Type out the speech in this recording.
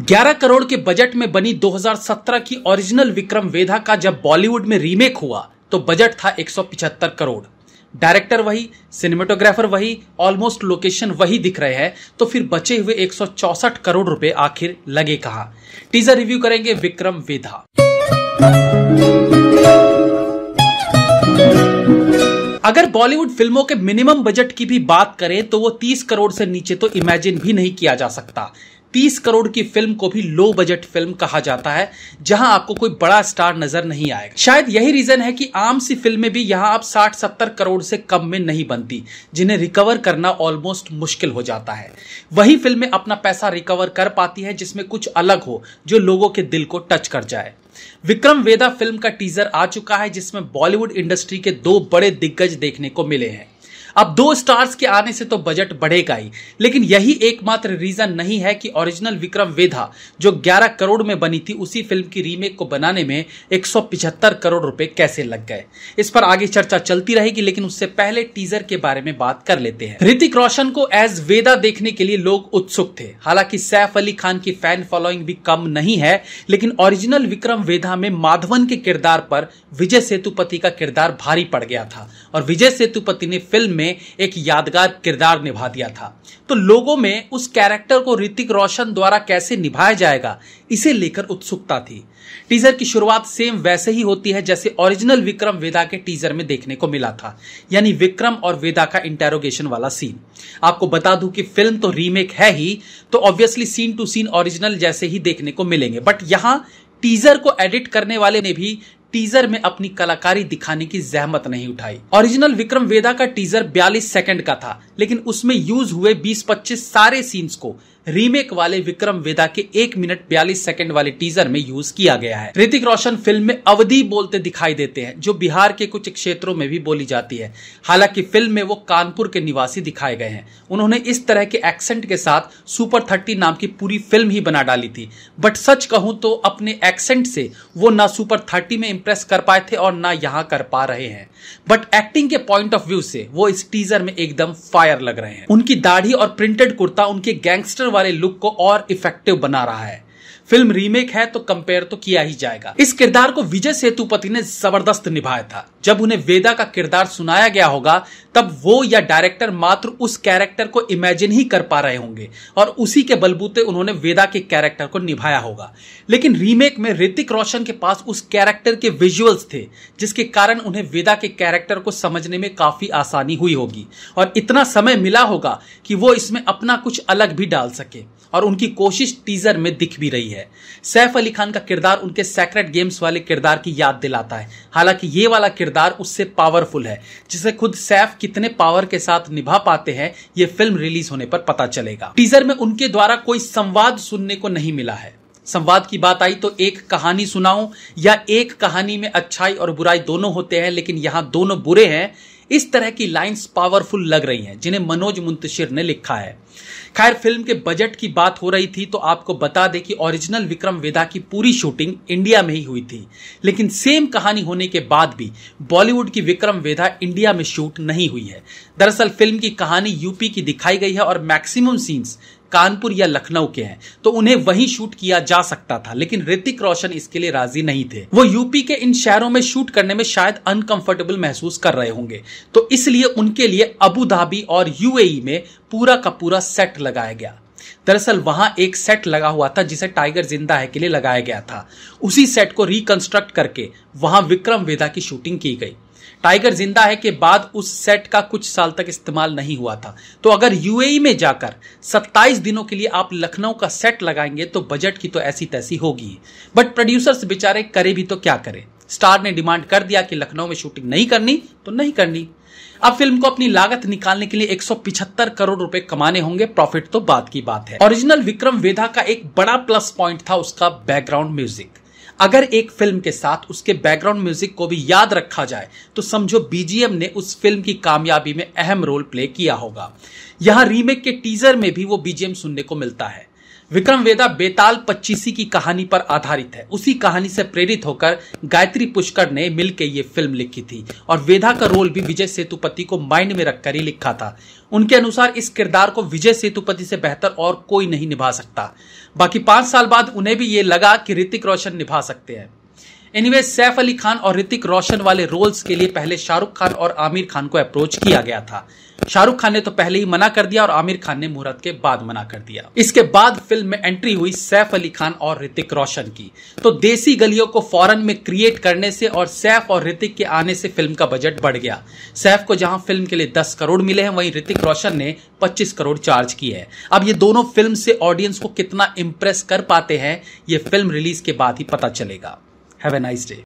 11 करोड़ के बजट में बनी 2017 की ओरिजिनल विक्रम वेधा का जब बॉलीवुड में रीमेक हुआ तो बजट था 175 करोड़ डायरेक्टर वही सिनेमेटोग्राफर वही ऑलमोस्ट लोकेशन वही दिख रहे हैं तो फिर बचे हुए एक करोड़ रुपए आखिर लगे कहा टीजर रिव्यू करेंगे विक्रम वेधा अगर बॉलीवुड फिल्मों के मिनिमम बजट की भी बात करें तो वो 30 करोड़ से नीचे तो इमेजिन भी नहीं किया जा सकता 30 करोड़ की फिल्म को भी लो बजट फिल्म कहा जाता है जहां आपको कोई बड़ा स्टार नजर नहीं आएगा शायद यही रीजन है कि आम सी फिल्में भी यहां आप 60-70 करोड़ से कम में नहीं बनती जिन्हें रिकवर करना ऑलमोस्ट मुश्किल हो जाता है वही फिल्में अपना पैसा रिकवर कर पाती है जिसमें कुछ अलग हो जो लोगों के दिल को टच कर जाए विक्रम वेदा फिल्म का टीजर आ चुका है जिसमें बॉलीवुड इंडस्ट्री के दो बड़े दिग्गज देखने को मिले हैं अब दो स्टार्स के आने से तो बजट बढ़ेगा ही लेकिन यही एकमात्र रीजन नहीं है कि ओरिजिनल विक्रम वेधा जो 11 करोड़ में बनी थी उसी फिल्म की रीमेक को बनाने में 175 करोड़ रुपए कैसे लग गए इस पर आगे चर्चा चलती रहेगी लेकिन उससे पहले टीजर के बारे में बात कर लेते हैं ऋतिक रोशन को एज वेदा देखने के लिए लोग उत्सुक थे हालांकि सैफ अली खान की फैन फॉलोइंग भी कम नहीं है लेकिन ओरिजिनल विक्रम वेधा में माधवन के किरदार पर विजय सेतुपति का किरदार भारी पड़ गया था और विजय सेतुपति ने फिल्म में में एक यादगार किरदार निभा दिया था तो लोगों में उस कैरेक्टर को ऋतिक रोशन द्वारा कैसे निभाया जाएगा इसे लेकर उत्सुकता थी टीजर की शुरुआत सेम वैसे ही होती है जैसे ओरिजिनल विक्रम वेदा के टीजर में देखने को मिला था यानी विक्रम और वेदा का इंटेरोगेशन वाला सीन आपको बता दूं कि फिल्म तो रीमेक है ही तो obviously scene to scene original जैसे ही देखने को मिलेंगे बट यहां टीजर को एडिट करने वाले ने भी टीजर में अपनी कलाकारी दिखाने की जहमत नहीं उठाई ओरिजिनल विक्रम वेदा का टीजर 42 सेकंड का था लेकिन उसमें यूज हुए 20-25 सारे सीन्स को रीमेक वाले विक्रम वेदा के एक मिनट बयालीस सेकंड वाले टीजर में यूज किया गया है ऋतिक रोशन फिल्म में अवधि बोलते दिखाई देते हैं जो बिहार के कुछ क्षेत्रों में भी बोली जाती है हालांकि फिल्म में वो कानपुर के निवासी दिखाए गए हैं उन्होंने इस तरह के एक्सेंट के साथ सुपर थर्टी नाम की पूरी फिल्म ही बना डाली थी बट सच कहूं तो अपने एक्सेंट से वो ना सुपर थर्टी में इंप्रेस कर पाए थे और ना यहाँ कर पा रहे हैं बट एक्टिंग के पॉइंट ऑफ व्यू से वो इस टीजर में एकदम फाइन फायर लग रहे हैं उनकी दाढ़ी और प्रिंटेड कुर्ता उनके गैंगस्टर वाले लुक को और इफेक्टिव बना रहा है फिल्म रीमेक है तो कंपेयर तो किया ही जाएगा इस किरदार को विजय सेतुपति ने जबरदस्त निभाया था जब उन्हें वेदा का किरदार सुनाया गया होगा तब वो या डायरेक्टर मात्र उस कैरेक्टर को इमेजिन ही कर पा रहे होंगे और उसी के बलबूते उन्होंने वेदा के कैरेक्टर को निभाया होगा लेकिन रीमेक में ऋतिक रोशन के पास उस कैरेक्टर के विजुअल्स थे जिसके कारण उन्हें वेदा के कैरेक्टर को समझने में काफी आसानी हुई होगी और इतना समय मिला होगा कि वो इसमें अपना कुछ अलग भी डाल सके और उनकी कोशिश टीजर में दिख भी रही है है सैफ अली खान का किरदार उनके सेक्रेट गेम्स वाले किरदार की याद दिलाता है हालांकि ये वाला किरदार उससे पावरफुल है जिसे खुद सैफ कितने पावर के साथ निभा पाते हैं ये फिल्म रिलीज होने पर पता चलेगा टीजर में उनके द्वारा कोई संवाद सुनने को नहीं मिला है संवाद की बात आई तो एक कहानी सुनाऊं या एक कहानी में अच्छाई और बुराई दोनों होते हैं लेकिन यहां दोनों बुरे हैं इस तरह की लाइंस पावरफुल लग रही हैं जिन्हें मनोज मुंतशिर ने लिखा है खैर फिल्म के बजट की बात हो रही थी तो आपको बता दें कि ओरिजिनल विक्रम वेदा की पूरी शूटिंग इंडिया में ही हुई थी लेकिन सेम कहानी होने के बाद भी बॉलीवुड की विक्रम वेदा इंडिया में शूट नहीं हुई है दरअसल फिल्म की कहानी यूपी की दिखाई गई है और मैक्सिमम सीन्स कानपुर या लखनऊ के हैं तो उन्हें वहीं शूट किया जा सकता था लेकिन ऋतिक रोशन इसके लिए राजी नहीं थे वो यूपी के इन शहरों में शूट करने में शायद अनकंफर्टेबल महसूस कर रहे होंगे तो इसलिए उनके लिए अबू धाबी और यूएई में पूरा का पूरा सेट लगाया गया दरअसल वहां एक सेट लगा हुआ था जिसे टाइगर जिंदा है के लिए लगाया गया था उसी सेट को रिकंस्ट्रक्ट करके वहां विक्रम वेदा की शूटिंग की गई टाइगर जिंदा है के बाद उस सेट का कुछ साल तक इस्तेमाल नहीं हुआ था तो अगर यूएई में जाकर 27 दिनों के लिए आप लखनऊ का सेट लगाएंगे तो बजट की तो ऐसी तैसी होगी बट प्रोड्यूसर्स बेचारे करे भी तो क्या करे स्टार ने डिमांड कर दिया कि लखनऊ में शूटिंग नहीं करनी तो नहीं करनी अब फिल्म को अपनी लागत निकालने के लिए 175 करोड़ रुपए कमाने होंगे प्रॉफिट तो बात की बात है ओरिजिनल विक्रम वेधा का एक बड़ा प्लस पॉइंट था उसका बैकग्राउंड म्यूजिक अगर एक फिल्म के साथ उसके बैकग्राउंड म्यूजिक को भी याद रखा जाए तो समझो बीजीएम ने उस फिल्म की कामयाबी में अहम रोल प्ले किया होगा यहां रीमेक के टीजर में भी वो बीजीएम सुनने को मिलता है विक्रम वेदा बेताल पच्चीसी की कहानी पर आधारित है उसी कहानी से प्रेरित होकर गायत्री पुष्कर ने मिलकर ये फिल्म लिखी थी और वेदा का रोल भी विजय सेतुपति को माइंड में रखकर ही लिखा था उनके अनुसार इस किरदार को विजय सेतुपति से बेहतर और कोई नहीं निभा सकता बाकी पांच साल बाद उन्हें भी ये लगा कि ऋतिक रोशन निभा सकते हैं एनीवे anyway, सैफ अली खान और ऋतिक रोशन वाले रोल्स के लिए पहले शाहरुख खान और आमिर खान को अप्रोच किया गया था शाहरुख खान ने तो पहले ही मना कर दिया और आमिर खान ने मुहूर्त के बाद मना कर दिया इसके बाद फिल्म में एंट्री हुई सैफ अली खान और ऋतिक रोशन की तो देसी गलियों को फॉरन में क्रिएट करने से और सैफ और ऋतिक के आने से फिल्म का बजट बढ़ गया सैफ को जहां फिल्म के लिए 10 करोड़ मिले हैं वहीं ऋतिक रोशन ने 25 करोड़ चार्ज किए हैं अब ये दोनों फिल्म से ऑडियंस को कितना इम्प्रेस कर पाते हैं ये फिल्म रिलीज के बाद ही पता चलेगा Have a nice day.